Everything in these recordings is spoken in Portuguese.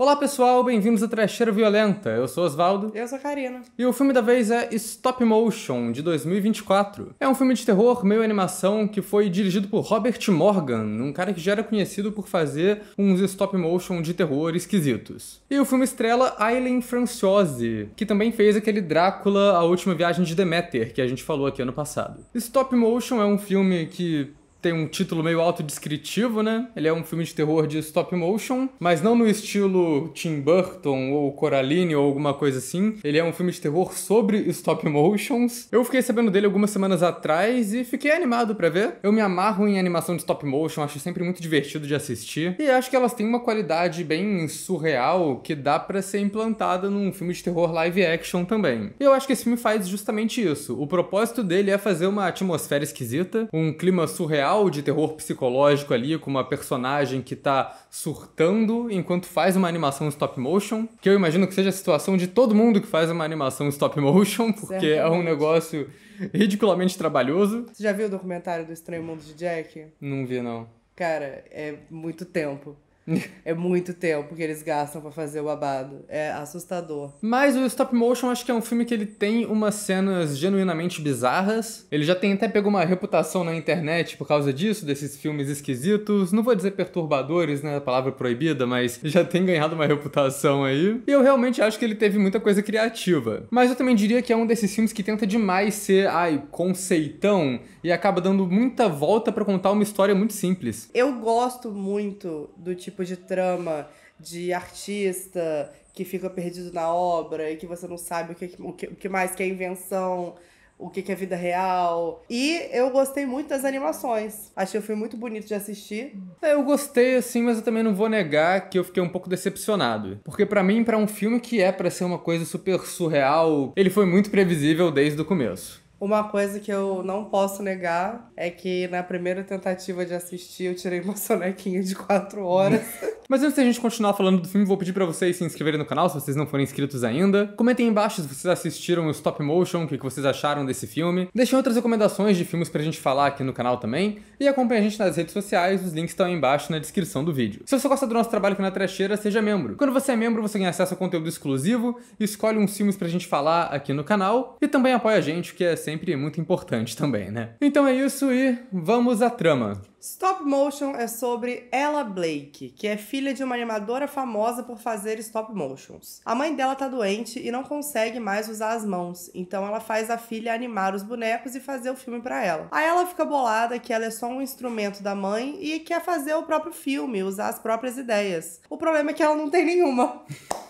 Olá pessoal, bem-vindos a Trecheira Violenta. Eu sou Oswaldo. Eu sou a Karina. E o filme da vez é Stop Motion, de 2024. É um filme de terror meio animação que foi dirigido por Robert Morgan, um cara que já era conhecido por fazer uns stop motion de terror esquisitos. E o filme estrela Aileen Franciose, que também fez aquele Drácula A Última Viagem de Demeter, que a gente falou aqui ano passado. Stop Motion é um filme que tem um título meio autodescritivo, né? Ele é um filme de terror de stop motion, mas não no estilo Tim Burton ou Coraline ou alguma coisa assim. Ele é um filme de terror sobre stop motions. Eu fiquei sabendo dele algumas semanas atrás e fiquei animado para ver. Eu me amarro em animação de stop motion, acho sempre muito divertido de assistir e acho que elas têm uma qualidade bem surreal que dá para ser implantada num filme de terror live action também. e Eu acho que esse filme faz justamente isso. O propósito dele é fazer uma atmosfera esquisita, um clima surreal de terror psicológico ali, com uma personagem que tá surtando enquanto faz uma animação stop motion, que eu imagino que seja a situação de todo mundo que faz uma animação stop motion, porque Certamente. é um negócio ridiculamente trabalhoso. Você já viu o documentário do Estranho Mundo de Jack? Não vi, não. Cara, é muito tempo. é muito tempo que eles gastam para fazer o babado. É assustador. Mas o Stop Motion acho que é um filme que ele tem umas cenas genuinamente bizarras. Ele já tem até pegou uma reputação na internet por causa disso, desses filmes esquisitos. Não vou dizer perturbadores, né? A palavra proibida, mas já tem ganhado uma reputação aí. E eu realmente acho que ele teve muita coisa criativa. Mas eu também diria que é um desses filmes que tenta demais ser, ai, conceitão e acaba dando muita volta para contar uma história muito simples. Eu gosto muito do tipo tipo de trama de artista que fica perdido na obra e que você não sabe o que, o que, o que mais que é invenção o que, é vida real. E eu gostei muito das animações. Achei o filme muito bonito de assistir. É, eu gostei, assim, mas eu também não vou negar que eu fiquei um pouco decepcionado. Porque para mim, para um filme que é para ser uma coisa super surreal, ele foi muito previsível desde o começo. Uma coisa que eu não posso negar é que na primeira tentativa de assistir eu tirei uma sonequinha de quatro horas. Mas antes da gente continuar falando do filme, vou pedir para vocês se inscreverem no canal se vocês não forem inscritos ainda. Comentem embaixo se vocês assistiram o Stop Motion, o que vocês acharam desse filme. Deixem outras recomendações de filmes pra gente falar aqui no canal também. E acompanhe a gente nas redes sociais, os links estão aí embaixo na descrição do vídeo. Se você gosta do nosso trabalho aqui na Trecheira, seja membro. Quando você é membro, você ganha acesso a conteúdo exclusivo, escolhe uns filmes pra gente falar aqui no canal e também apoia a gente, que é sempre sempre muito importante também, né? Então é isso e vamos à trama. Stop Motion é sobre Ella Blake, que é filha de uma animadora famosa por fazer stop motions. A mãe dela tá doente e não consegue mais usar as mãos, então ela faz a filha animar os bonecos e fazer o filme para ela. Aí ela fica bolada que ela é só um instrumento da mãe e quer fazer o próprio filme, usar as próprias ideias. O problema é que ela não tem nenhuma.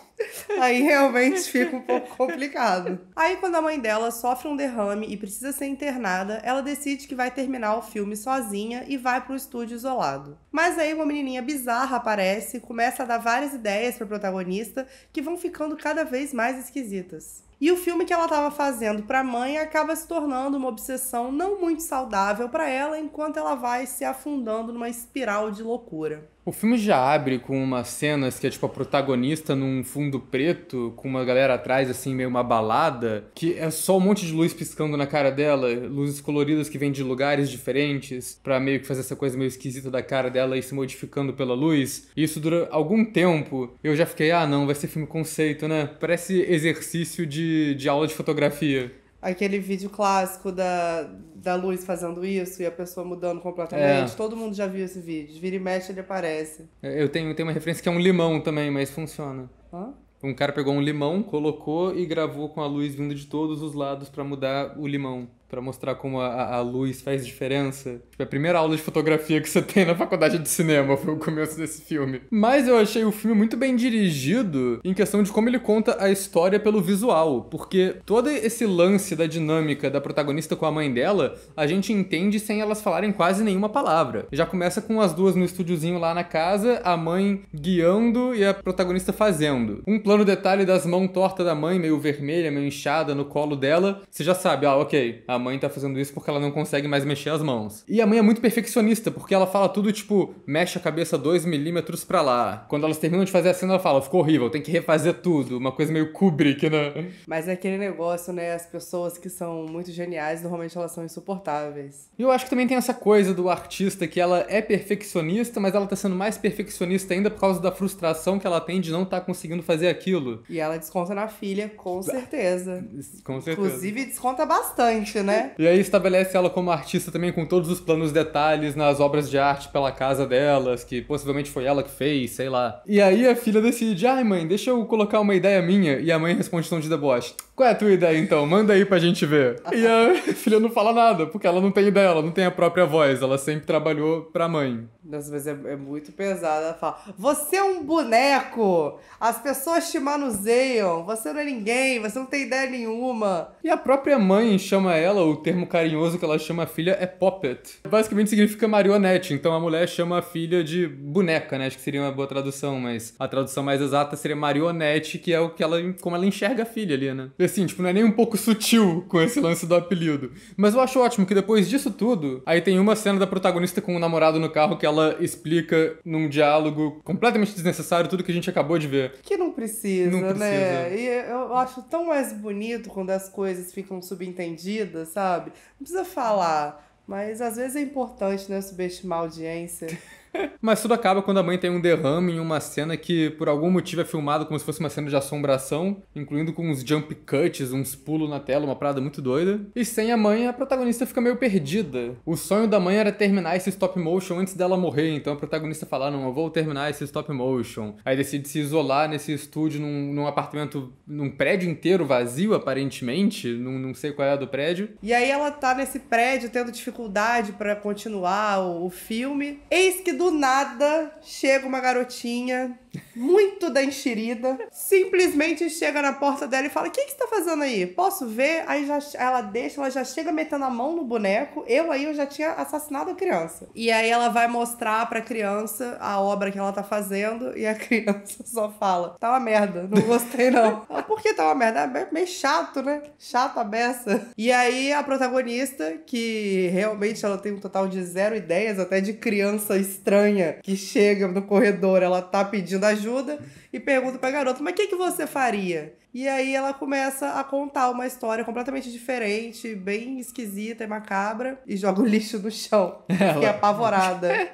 Aí realmente fica um pouco complicado. Aí, quando a mãe dela sofre um derrame e precisa ser internada, ela decide que vai terminar o filme sozinha e vai pro estúdio isolado. Mas aí uma menininha bizarra aparece e começa a dar várias ideias pra protagonista que vão ficando cada vez mais esquisitas. E o filme que ela estava fazendo para a mãe acaba se tornando uma obsessão não muito saudável para ela enquanto ela vai se afundando numa espiral de loucura. O filme já abre com umas cenas que é tipo a protagonista num fundo preto, com uma galera atrás, assim, meio uma balada, que é só um monte de luz piscando na cara dela, luzes coloridas que vêm de lugares diferentes, para meio que fazer essa coisa meio esquisita da cara dela e se modificando pela luz. E isso dura algum tempo. Eu já fiquei, ah, não, vai ser filme conceito, né? Parece exercício de, de aula de fotografia aquele vídeo clássico da, da luz fazendo isso e a pessoa mudando completamente. É. Todo mundo já viu esse vídeo. Vira e mexe, ele aparece. Eu tenho, tenho uma referência que é um limão também, mas funciona. Hã? Um cara pegou um limão, colocou e gravou com a luz vindo de todos os lados para mudar o limão para mostrar como a, a, luz faz diferença. Tipo, a primeira aula de fotografia que você tem na faculdade de cinema foi o começo desse filme. Mas eu achei o filme muito bem dirigido em questão de como ele conta a história pelo visual, porque todo esse lance da dinâmica da protagonista com a mãe dela, a gente entende sem elas falarem quase nenhuma palavra. Já começa com as duas no estúdiozinho lá na casa, a mãe guiando e a protagonista fazendo. Um plano detalhe das mãos tortas da mãe, meio vermelha, meio inchada, no colo dela, você já sabe, ah, ok, a mãe tá fazendo isso porque ela não consegue mais mexer as mãos. E a mãe é muito perfeccionista, porque ela fala tudo tipo, mexe a cabeça 2 milímetros pra lá. Quando elas terminam de fazer a cena, ela fala, ficou horrível, tem que refazer tudo. Uma coisa meio Kubrick, né? Mas é aquele negócio, né? As pessoas que são muito geniais, normalmente elas são insuportáveis. E eu acho que também tem essa coisa do artista que ela é perfeccionista, mas ela tá sendo mais perfeccionista ainda por causa da frustração que ela tem de não estar tá conseguindo fazer aquilo. E ela desconta na filha, com certeza. Com certeza. Inclusive, desconta bastante, né? né? E aí estabelece ela como artista também com todos os planos detalhes nas obras de arte pela casa delas, que possivelmente foi ela que fez, sei lá. E aí a filha decide, ai mãe, deixa eu colocar uma ideia minha. E a mãe responde tom de deboche, qual é a tua ideia então? Manda aí pra gente ver. E a filha não fala nada, porque ela não tem ideia, ela não tem a própria voz, ela sempre trabalhou pra mãe. às vezes é, é muito pesada, ela fala, você é um boneco, as pessoas te manuseiam, você não é ninguém, você não tem ideia nenhuma. E a própria mãe chama ela dela, o termo carinhoso que ela chama a filha é poppet. Basicamente significa marionete, então a mulher chama a filha de boneca, né? Acho que seria uma boa tradução, mas a tradução mais exata seria marionete, que é o que ela, como ela enxerga a filha ali, né? E assim, tipo, não é nem um pouco sutil com esse lance do apelido. Mas eu acho ótimo que depois disso tudo, aí tem uma cena da protagonista com o um namorado no carro que ela explica num diálogo completamente desnecessário tudo que a gente acabou de ver. Que não precisa, não né? precisa. né? E eu acho tão mais bonito quando as coisas ficam subentendidas sabe? Não precisa falar. Mas às vezes é importante, né, subestimar a audiência. Mas tudo acaba quando a mãe tem um derrame em uma cena que, por algum motivo, é filmada como se fosse uma cena de assombração, incluindo com uns jump cuts, uns pulos na tela, uma parada muito doida. E sem a mãe, a protagonista fica meio perdida. O sonho da mãe era terminar esse stop motion antes dela morrer, então a protagonista fala: ah, Não, eu vou terminar esse stop motion. Aí decide se isolar nesse estúdio, num, num apartamento, num prédio inteiro vazio, aparentemente, não, não sei qual é a do prédio. E aí ela tá nesse prédio tendo dificuldade para continuar o, o filme. Eis que do nada chega uma garotinha muito da enxerida, simplesmente chega na porta dela e fala: O que, que você tá fazendo aí? Posso ver? Aí já, ela deixa, ela já chega metendo a mão no boneco. Eu aí eu já tinha assassinado a criança. E aí ela vai mostrar pra criança a obra que ela tá fazendo e a criança só fala: Tá uma merda, não gostei não. ela, Por que tá uma merda? É meio chato, né? Chato a beça. E aí a protagonista, que realmente ela tem um total de zero ideias, até de criança estranha que chega no corredor, ela tá pedindo pedindo ajuda e pergunta pra garota, mas o que, que você faria? E aí ela começa a contar uma história completamente diferente, bem esquisita e macabra, e joga o lixo no chão. Ela... é apavorada.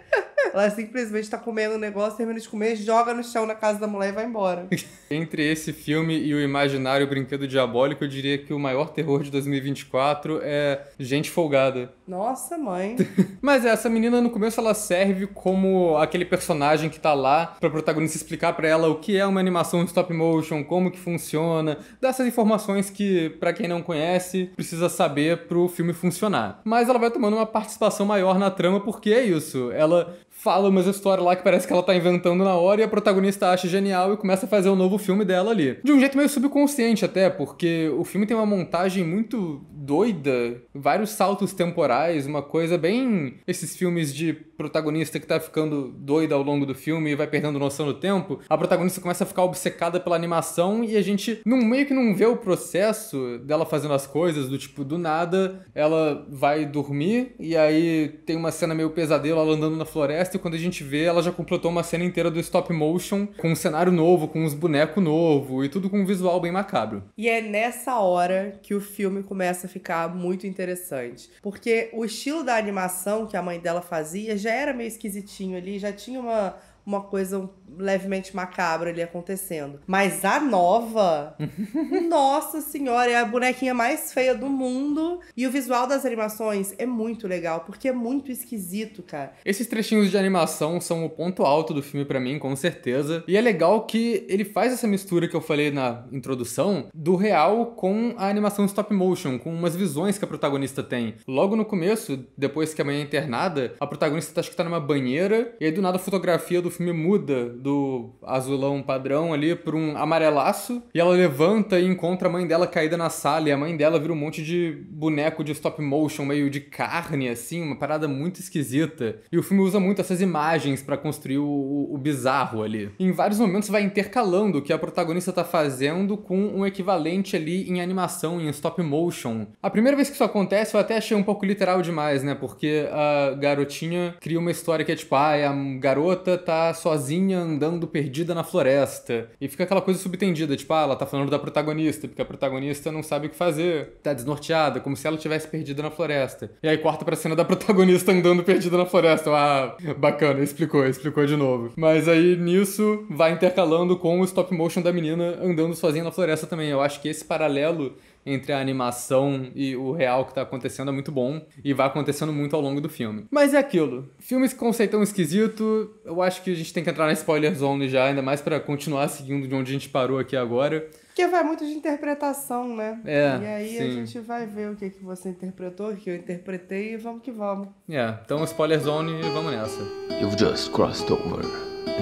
ela simplesmente tá comendo um negócio, termina de comer, joga no chão na casa da mulher e vai embora. Entre esse filme e o imaginário brinquedo diabólico, eu diria que o maior terror de 2024 é gente folgada. Nossa, mãe. Mas essa menina no começo ela serve como aquele personagem que tá lá pra protagonista explicar para ela o que que é uma animação stop motion, como que funciona, dessas informações que, para quem não conhece, precisa saber pro filme funcionar. Mas ela vai tomando uma participação maior na trama porque é isso, ela fala umas histórias lá que parece que ela tá inventando na hora e a protagonista acha genial e começa a fazer o um novo filme dela ali. De um jeito meio subconsciente até, porque o filme tem uma montagem muito doida, vários saltos temporais, uma coisa bem esses filmes de protagonista que tá ficando doida ao longo do filme e vai perdendo noção do tempo. A protagonista começa a ficar obcecada pela animação e a gente não meio que não vê o processo dela fazendo as coisas, do tipo do nada, ela vai dormir e aí tem uma cena meio pesadelo ela andando na floresta e quando a gente vê, ela já completou uma cena inteira do stop motion, com um cenário novo, com uns bonecos novo e tudo com um visual bem macabro. E é nessa hora que o filme começa a ficar muito interessante. Porque o estilo da animação que a mãe dela fazia já era meio esquisitinho ali, já tinha uma uma coisa levemente macabra ali acontecendo. Mas a nova, nossa senhora, é a bonequinha mais feia do mundo. E o visual das animações é muito legal, porque é muito esquisito, cara. Esses trechinhos de animação são o ponto alto do filme para mim, com certeza. E é legal que ele faz essa mistura que eu falei na introdução do real com a animação stop motion, com umas visões que a protagonista tem. Logo no começo, depois que a mãe é internada, a protagonista tá, acho que tá numa banheira, e aí do nada a fotografia do filme muda do azulão padrão ali para um amarelaço e ela levanta e encontra a mãe dela caída na sala e a mãe dela vira um monte de boneco de stop motion meio de carne assim, uma parada muito esquisita. E o filme usa muito essas imagens para construir o, o, bizarro ali. E em vários momentos vai intercalando o que a protagonista tá fazendo com um equivalente ali em animação em stop motion. A primeira vez que isso acontece eu até achei um pouco literal demais, né? Porque a garotinha cria uma história que é tipo, ah, é a garota tá sozinha andando perdida na floresta. E fica aquela coisa subtendida, tipo, ah, ela tá falando da protagonista, porque a protagonista não sabe o que fazer, tá desnorteada, como se ela tivesse perdida na floresta. E aí corta pra cena da protagonista andando perdida na floresta. Ah, bacana, explicou, explicou de novo. Mas aí nisso vai intercalando com o stop motion da menina andando sozinha na floresta também. Eu acho que esse paralelo entre a animação e o real que tá acontecendo é muito bom e vai acontecendo muito ao longo do filme. Mas é aquilo. Filmes com conceitão esquisito, eu acho que a gente tem que entrar na spoiler zone já, ainda mais para continuar seguindo de onde a gente parou aqui agora. Porque vai muito de interpretação, né? É, e aí sim. a gente vai ver o que, que você interpretou, o que eu interpretei e vamos que vamos. É, então spoiler zone e vamos nessa. You've just crossed over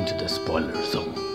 into the spoiler zone.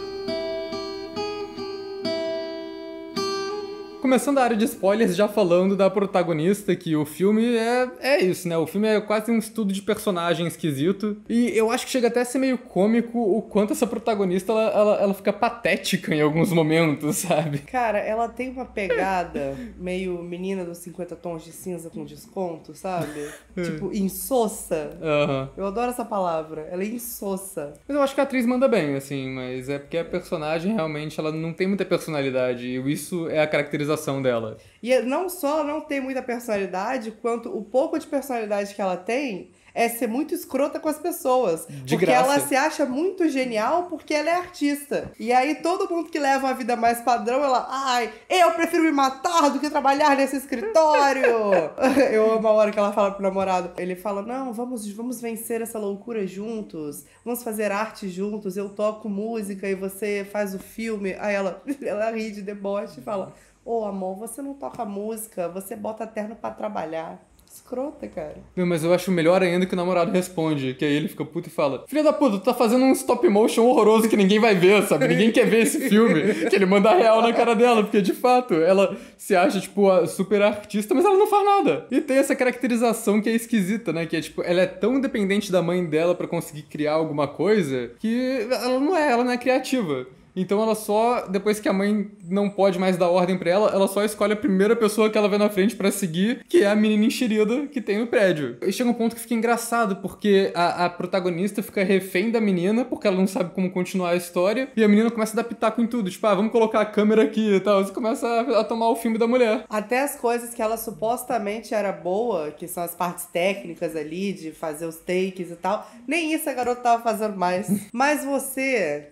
Começando a área de spoilers, já falando da protagonista, que o filme é, é isso, né? O filme é quase um estudo de personagem esquisito. E eu acho que chega até a ser meio cômico o quanto essa protagonista ela, ela, ela fica patética em alguns momentos, sabe? Cara, ela tem uma pegada meio menina dos 50 tons de cinza com desconto, sabe? É. tipo, insossa. Uhum. Eu adoro essa palavra. Ela é insossa. Mas eu acho que a atriz manda bem, assim, mas é porque a personagem realmente ela não tem muita personalidade. E isso é a caracterização caracterização dela. E é não só ela não tem muita personalidade, quanto o pouco de personalidade que ela tem é ser muito escrota com as pessoas. De porque graça. ela se acha muito genial porque ela é artista. E aí todo mundo que leva uma vida mais padrão, ela, ai, eu prefiro me matar do que trabalhar nesse escritório. eu amo a hora que ela fala pro namorado. Ele fala: "Não, vamos, vamos vencer essa loucura juntos. Vamos fazer arte juntos. Eu toco música e você faz o filme". Aí ela, ela ri de deboche e fala: Ô, oh, amor, você não toca música, você bota terno para trabalhar. Escrota, cara. Não, mas eu acho melhor ainda que o namorado responde. Que aí ele fica puto e fala: Filha da puta, tu tá fazendo um stop motion horroroso que ninguém vai ver, sabe? Ninguém quer ver esse filme. que ele manda real na cara dela, porque de fato ela se acha, tipo, a super artista, mas ela não faz nada. E tem essa caracterização que é esquisita, né? Que é tipo, ela é tão dependente da mãe dela para conseguir criar alguma coisa que ela não é, ela não é criativa. Então ela só, depois que a mãe não pode mais dar ordem para ela, ela só escolhe a primeira pessoa que ela vê na frente para seguir, que é a menina enxerida que tem no prédio. E chega um ponto que fica engraçado, porque a, a, protagonista fica refém da menina, porque ela não sabe como continuar a história, e a menina começa a dar pitaco em tudo, tipo, ah, vamos colocar a câmera aqui e tal. Você começa a, a tomar o filme da mulher. Até as coisas que ela supostamente era boa, que são as partes técnicas ali, de fazer os takes e tal, nem isso a garota tava fazendo mais. Mas você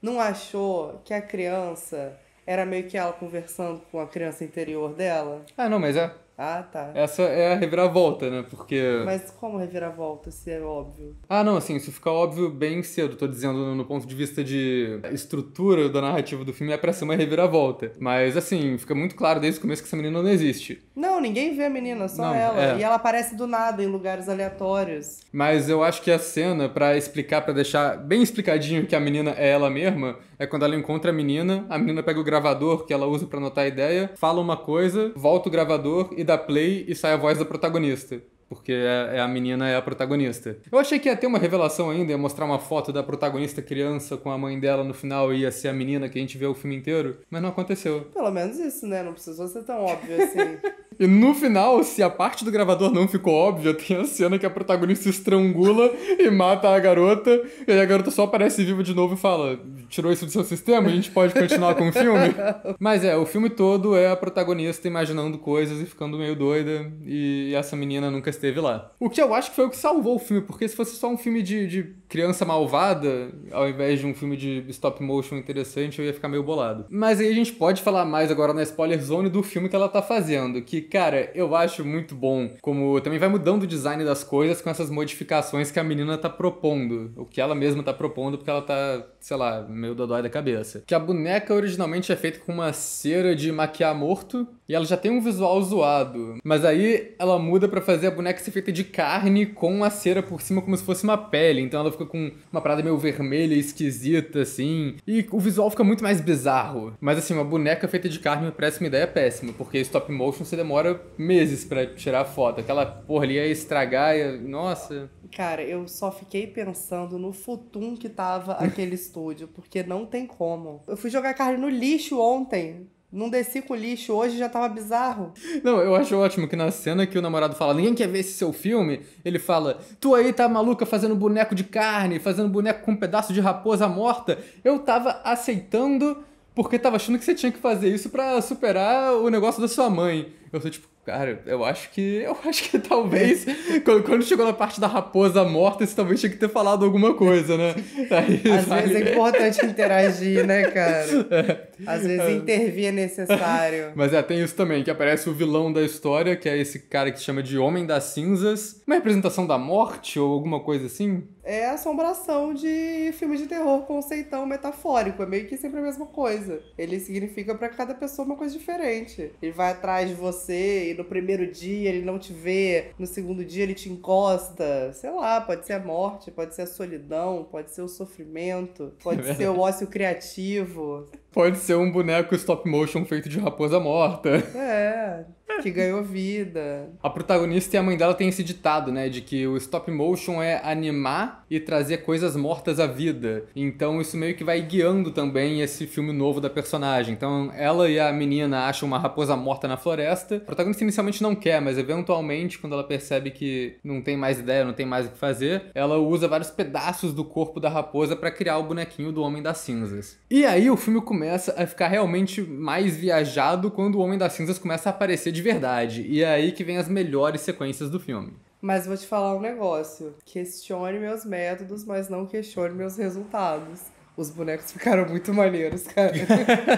não achou que a criança era meio que ela conversando com a criança interior dela? Ah, não, mas é. Ah, tá. Essa é a reviravolta, né? Porque. Mas como reviravolta, se é óbvio? Ah, não, assim, isso fica óbvio bem cedo, tô dizendo no ponto de vista de estrutura da narrativa do filme, é pra ser uma reviravolta. Mas, assim, fica muito claro desde o começo que essa menina não existe. Não, ninguém vê a menina, só não, ela. É. E ela aparece do nada em lugares aleatórios. Mas eu acho que a cena, para explicar, para deixar bem explicadinho que a menina é ela mesma, é quando ela encontra a menina, a menina pega o gravador que ela usa para anotar a ideia, fala uma coisa, volta o gravador e dá play e sai a voz da protagonista porque é, é, a menina é a protagonista. Eu achei que ia ter uma revelação ainda, ia mostrar uma foto da protagonista criança com a mãe dela no final e ia ser a menina que a gente vê o filme inteiro, mas não aconteceu. Pelo menos isso, né? Não precisou ser tão óbvio assim. e no final, se a parte do gravador não ficou óbvia, tem a cena que a protagonista estrangula e mata a garota, e aí a garota só aparece viva de novo e fala: tirou isso do seu sistema, a gente pode continuar com o filme. mas é, o filme todo é a protagonista imaginando coisas e ficando meio doida, e essa menina nunca esteve lá. O que eu acho que foi o que salvou o filme, porque se fosse só um filme de, de criança malvada, ao invés de um filme de stop motion interessante, eu ia ficar meio bolado. Mas aí a gente pode falar mais agora na spoiler zone do filme que ela tá fazendo, que, cara, eu acho muito bom como também vai mudando o design das coisas com essas modificações que a menina tá propondo, o que ela mesma tá propondo, porque ela tá, sei lá, meio dodói da cabeça. Que a boneca originalmente é feita com uma cera de maquiar morto, e ela já tem um visual zoado, mas aí ela muda para fazer a boneca boneca feita de carne com a cera por cima como se fosse uma pele. Então ela fica com uma parada meio vermelha, esquisita, assim. E o visual fica muito mais bizarro. Mas assim, uma boneca feita de carne me parece uma ideia é péssima, porque stop motion você demora meses para tirar a foto. Aquela porra ali ia é estragar, ia... É, nossa. Cara, eu só fiquei pensando no futum que tava aquele estúdio, porque não tem como. Eu fui jogar carne no lixo ontem não desci com lixo hoje, já tava bizarro. Não, eu acho ótimo que na cena que o namorado fala, ninguém quer ver esse seu filme, ele fala, tu aí tá maluca fazendo boneco de carne, fazendo boneco com um pedaço de raposa morta. Eu tava aceitando porque tava achando que você tinha que fazer isso para superar o negócio da sua mãe. Eu sou tipo, Cara, eu acho que. Eu acho que talvez. quando, quando, chegou na parte da raposa morta, você talvez tinha que ter falado alguma coisa, né? Aí, Às sabe? vezes é importante interagir, né, cara? É. Às vezes é. intervir é necessário. Mas é, tem isso também, que aparece o vilão da história, que é esse cara que se chama de Homem das Cinzas. Uma representação da morte ou alguma coisa assim? É assombração de filme de terror conceitão metafórico. É meio que sempre a mesma coisa. Ele significa para cada pessoa uma coisa diferente. Ele vai atrás de você e no primeiro dia ele não te vê, no segundo dia ele te encosta. Sei lá, pode ser a morte, pode ser a solidão, pode ser o sofrimento, pode é ser o ócio criativo. Pode ser um boneco stop motion feito de raposa morta. É que ganhou vida. A protagonista e a mãe dela têm esse ditado, né? De que o stop motion é animar e trazer coisas mortas à vida. Então isso meio que vai guiando também esse filme novo da personagem. Então ela e a menina acham uma raposa morta na floresta. A protagonista inicialmente não quer, mas eventualmente, quando ela percebe que não tem mais ideia, não tem mais o que fazer, ela usa vários pedaços do corpo da raposa para criar o bonequinho do Homem das Cinzas. E aí o filme começa a ficar realmente mais viajado quando o Homem das Cinzas começa a aparecer de de verdade. E é aí que vem as melhores sequências do filme. Mas vou te falar um negócio. Questione meus métodos, mas não questione meus resultados. Os bonecos ficaram muito maneiros, cara.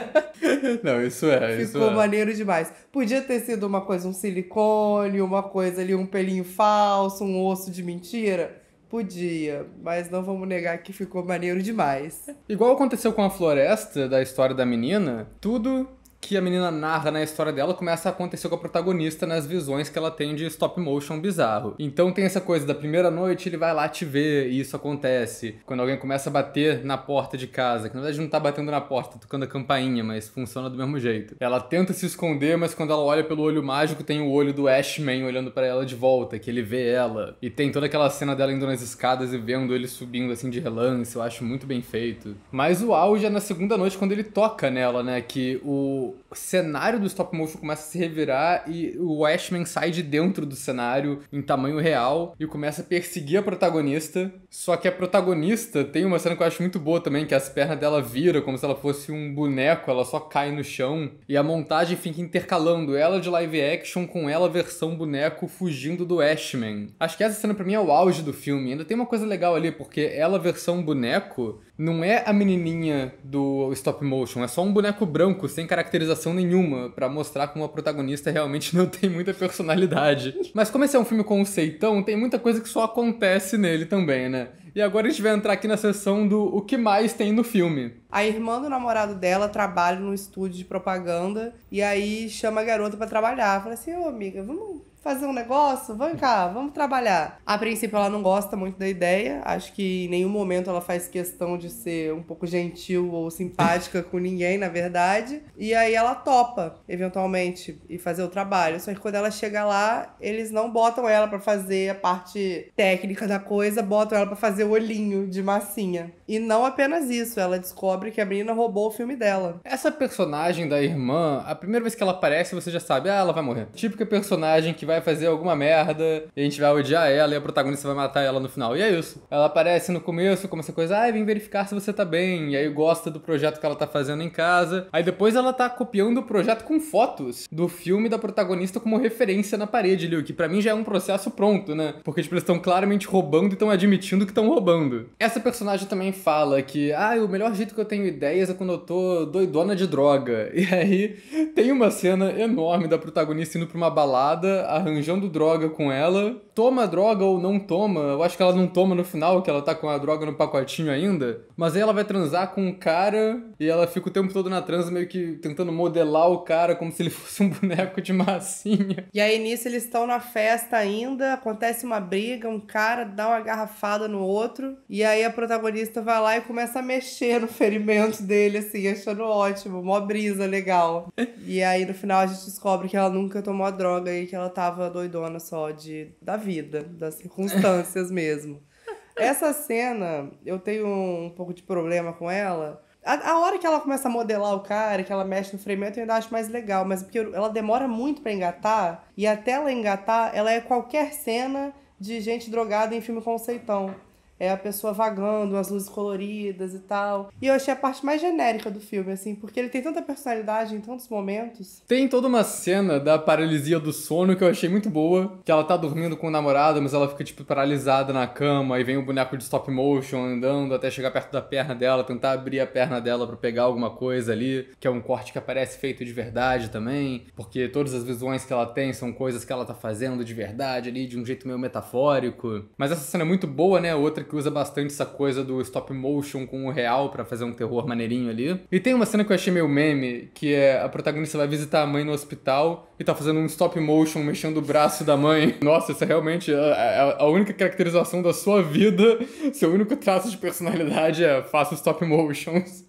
não, isso é. Ficou é. maneiro demais. Podia ter sido uma coisa, um silicone, uma coisa ali, um pelinho falso, um osso de mentira. Podia, mas não vamos negar que ficou maneiro demais. Igual aconteceu com a floresta da história da menina, tudo que a menina narra na né, história dela começa a acontecer com a protagonista nas visões que ela tem de stop motion bizarro. Então tem essa coisa da primeira noite ele vai lá te ver e isso acontece. Quando alguém começa a bater na porta de casa, que na verdade não tá batendo na porta, tá tocando a campainha, mas funciona do mesmo jeito. Ela tenta se esconder, mas quando ela olha pelo olho mágico tem o olho do Ashman olhando para ela de volta, que ele vê ela. E tem toda aquela cena dela indo nas escadas e vendo ele subindo assim de relance, eu acho muito bem feito. Mas o auge é na segunda noite quando ele toca nela, né, que o o cenário do stop motion começa a se revirar e o Ashman sai de dentro do cenário em tamanho real e começa a perseguir a protagonista. Só que a protagonista tem uma cena que eu acho muito boa também, que as pernas dela viram como se ela fosse um boneco, ela só cai no chão e a montagem fica intercalando ela de live action com ela versão boneco fugindo do Ashman. Acho que essa cena para mim é o auge do filme. Ainda tem uma coisa legal ali porque ela versão boneco não é a menininha do stop motion, é só um boneco branco sem características caracterização nenhuma para mostrar como a protagonista realmente não tem muita personalidade. Mas como esse é um filme conceitão, tem muita coisa que só acontece nele também, né? E agora a gente vai entrar aqui na sessão do o que mais tem no filme. A irmã do namorado dela trabalha num estúdio de propaganda e aí chama a garota para trabalhar. Fala assim, ô amiga, vamos fazer um negócio? Vem cá, vamos trabalhar. A princípio, ela não gosta muito da ideia. Acho que em nenhum momento ela faz questão de ser um pouco gentil ou simpática com ninguém, na verdade. E aí ela topa, eventualmente, e fazer o trabalho. Só que quando ela chega lá, eles não botam ela para fazer a parte técnica da coisa, botam ela para fazer o olhinho de massinha. E não apenas isso, ela descobre que a menina roubou o filme dela. Essa personagem da irmã, a primeira vez que ela aparece, você já sabe, ah, ela vai morrer. Típica personagem que vai fazer alguma merda, e a gente vai odiar ela e a protagonista vai matar ela no final. E é isso. Ela aparece no começo como essa coisa, ah, vem verificar se você tá bem, e aí gosta do projeto que ela tá fazendo em casa. Aí depois ela tá copiando o projeto com fotos do filme da protagonista como referência na parede, Liu, que para mim já é um processo pronto, né? Porque, tipo, eles estão claramente roubando e estão admitindo que estão roubando. Essa personagem também fala que, ah, o melhor jeito que eu tenho ideias é quando eu tô doidona de droga. E aí tem uma cena enorme da protagonista indo pra uma balada, a arranjando droga com ela toma droga ou não toma. Eu acho que ela não toma no final, que ela tá com a droga no pacotinho ainda. Mas aí ela vai transar com um cara e ela fica o tempo todo na transa, meio que tentando modelar o cara como se ele fosse um boneco de massinha. E aí nisso eles estão na festa ainda, acontece uma briga, um cara dá uma garrafada no outro. E aí a protagonista vai lá e começa a mexer no ferimento dele, assim, achando ótimo, mó brisa, legal. e aí no final a gente descobre que ela nunca tomou a droga e que ela tava doidona só de da vida vida, das circunstâncias mesmo. Essa cena, eu tenho um pouco de problema com ela. A, a, hora que ela começa a modelar o cara, que ela mexe no fremento, eu ainda acho mais legal, mas porque ela demora muito para engatar, e até ela engatar, ela é qualquer cena de gente drogada em filme conceitão é a pessoa vagando, as luzes coloridas e tal. E eu achei a parte mais genérica do filme, assim, porque ele tem tanta personalidade em tantos momentos. Tem toda uma cena da paralisia do sono que eu achei muito boa, que ela tá dormindo com o namorado, mas ela fica, tipo, paralisada na cama, e vem o um boneco de stop motion andando até chegar perto da perna dela, tentar abrir a perna dela para pegar alguma coisa ali, que é um corte que aparece feito de verdade também, porque todas as visões que ela tem são coisas que ela tá fazendo de verdade ali, de um jeito meio metafórico. Mas essa cena é muito boa, né? Outra que usa bastante essa coisa do stop motion com o real para fazer um terror maneirinho ali. E tem uma cena que eu achei meio meme, que é a protagonista vai visitar a mãe no hospital e tá fazendo um stop motion mexendo o braço da mãe. Nossa, isso é realmente a, é, é, é a única caracterização da sua vida. Seu único traço de personalidade é faça stop motions.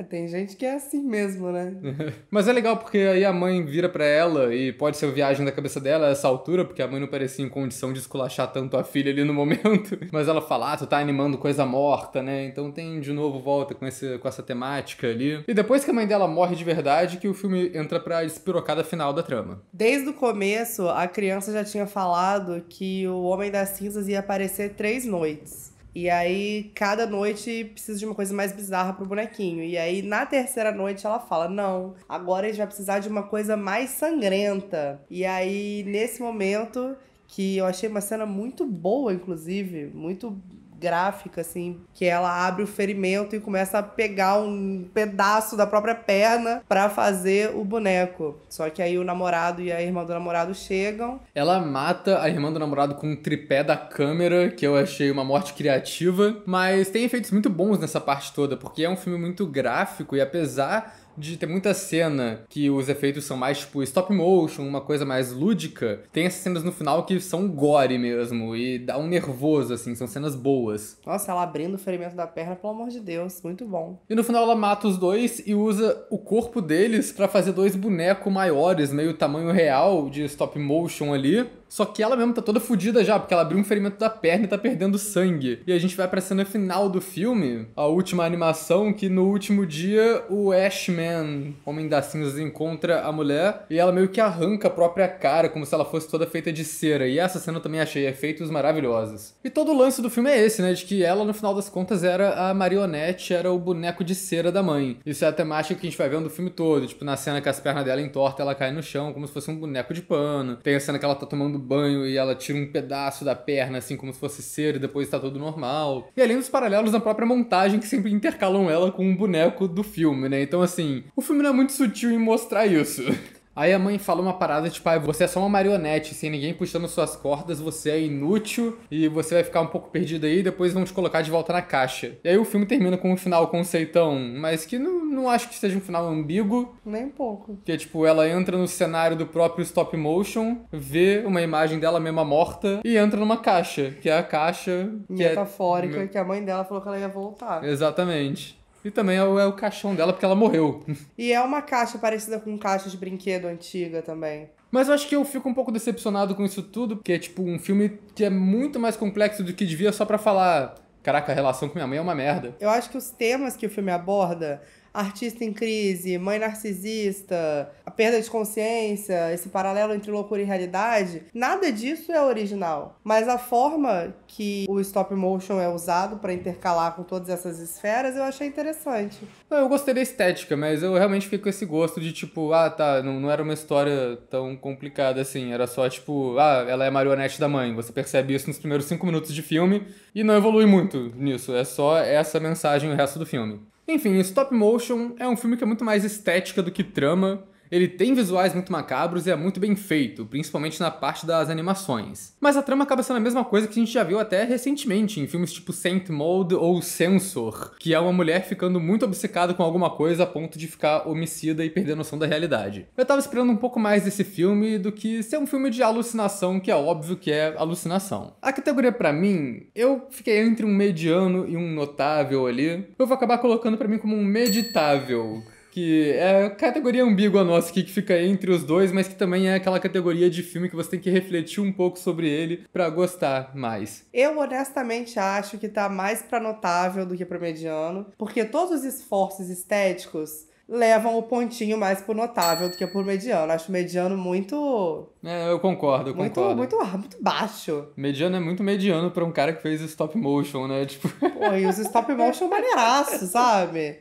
É, tem gente que é assim mesmo, né? Mas é legal porque aí a mãe vira para ela e pode ser a viagem da cabeça dela a essa altura, porque a mãe não parecia em condição de esculachar tanto a filha ali no momento. Mas ela fala, ah, tu tá animando coisa morta, né? Então tem de novo volta com, esse, com essa temática ali. E depois que a mãe dela morre de verdade, que o filme entra pra despirocada final da trama. Desde o começo, a criança já tinha falado que o Homem das Cinzas ia aparecer três noites. E aí, cada noite precisa de uma coisa mais bizarra pro bonequinho. E aí, na terceira noite, ela fala: Não, agora a gente vai precisar de uma coisa mais sangrenta. E aí, nesse momento, que eu achei uma cena muito boa, inclusive, muito gráfica, assim, que ela abre o ferimento e começa a pegar um pedaço da própria perna para fazer o boneco. Só que aí o namorado e a irmã do namorado chegam. Ela mata a irmã do namorado com um tripé da câmera, que eu achei uma morte criativa, mas tem efeitos muito bons nessa parte toda, porque é um filme muito gráfico e apesar de ter muita cena que os efeitos são mais tipo stop motion, uma coisa mais lúdica, tem essas cenas no final que são gore mesmo e dá um nervoso, assim, são cenas boas. Nossa, ela abrindo o ferimento da perna, pelo amor de Deus, muito bom. E no final ela mata os dois e usa o corpo deles para fazer dois bonecos maiores, meio tamanho real de stop motion ali só que ela mesmo tá toda fodida já, porque ela abriu um ferimento da perna e tá perdendo sangue. E a gente vai pra cena final do filme, a última animação, que no último dia o Ashman, Homem das Cinzas, encontra a mulher e ela meio que arranca a própria cara, como se ela fosse toda feita de cera. E essa cena eu também achei efeitos maravilhosos. E todo o lance do filme é esse, né? De que ela, no final das contas, era a marionete, era o boneco de cera da mãe. Isso é a temática que a gente vai vendo o filme todo. Tipo, na cena que as pernas dela entortam, ela cai no chão, como se fosse um boneco de pano. Tem a cena que ela tá tomando banho e ela tira um pedaço da perna, assim como se fosse cera, e depois está tudo normal. E além dos paralelos na própria montagem, que sempre intercalam ela com um boneco do filme, né? Então, assim, o filme não é muito sutil em mostrar isso. Aí a mãe fala uma parada tipo, ah, você é só uma marionete, sem ninguém puxando suas cordas, você é inútil e você vai ficar um pouco perdido aí e depois vão te colocar de volta na caixa. E aí o filme termina com um final conceitão, mas que não, não acho que seja um final ambíguo. Nem um pouco. Que é tipo, ela entra no cenário do próprio stop motion, vê uma imagem dela mesma morta e entra numa caixa, que é a caixa... Que é Metafórica, é... que a mãe dela falou que ela ia voltar. Exatamente. E também é o, é o, caixão dela, porque ela morreu. E é uma caixa parecida com caixa de brinquedo antiga também. Mas eu acho que eu fico um pouco decepcionado com isso tudo, porque é tipo um filme que é muito mais complexo do que devia só para falar. Caraca, a relação com minha mãe é uma merda. Eu acho que os temas que o filme aborda artista em crise, mãe narcisista, a perda de consciência, esse paralelo entre loucura e realidade, nada disso é original. Mas a forma que o stop motion é usado para intercalar com todas essas esferas, eu achei interessante. Eu gostei da estética, mas eu realmente fico com esse gosto de tipo, ah, tá, não, não era uma história tão complicada assim, era só tipo, ah, ela é marionete da mãe. Você percebe isso nos primeiros cinco minutos de filme e não evolui muito nisso, é só essa mensagem o resto do filme. Enfim, Stop Motion é um filme que é muito mais estética do que trama, ele tem visuais muito macabros e é muito bem feito, principalmente na parte das animações. Mas a trama acaba sendo a mesma coisa que a gente já viu até recentemente em filmes tipo Saint Mode ou Sensor, que é uma mulher ficando muito obcecada com alguma coisa a ponto de ficar homicida e perder a noção da realidade. Eu tava esperando um pouco mais desse filme do que ser um filme de alucinação, que é óbvio que é alucinação. A categoria para mim, eu fiquei entre um mediano e um notável ali. Eu vou acabar colocando para mim como um meditável, que é a categoria ambígua nossa aqui, que fica entre os dois, mas que também é aquela categoria de filme que você tem que refletir um pouco sobre ele para gostar mais. Eu honestamente acho que tá mais para notável do que para mediano, porque todos os esforços estéticos levam o pontinho mais pro notável do que pro mediano. Acho mediano muito. É, eu concordo, eu muito, concordo. Muito, muito baixo. Mediano é muito mediano pra um cara que fez stop motion, né? Tipo. Pô, e os stop motion maneiraço, sabe?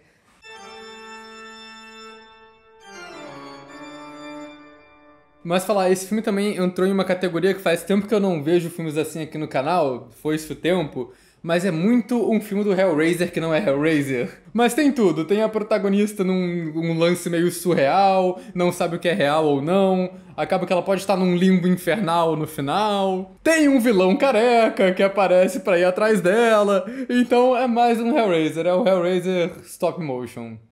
Mas falar, esse filme também entrou em uma categoria que faz tempo que eu não vejo filmes assim aqui no canal, foi isso o tempo, mas é muito um filme do Hellraiser que não é Hellraiser. Mas tem tudo, tem a protagonista num um lance meio surreal, não sabe o que é real ou não, acaba que ela pode estar num limbo infernal no final. Tem um vilão careca que aparece para ir atrás dela. Então é mais um Hellraiser, é o Hellraiser stop motion.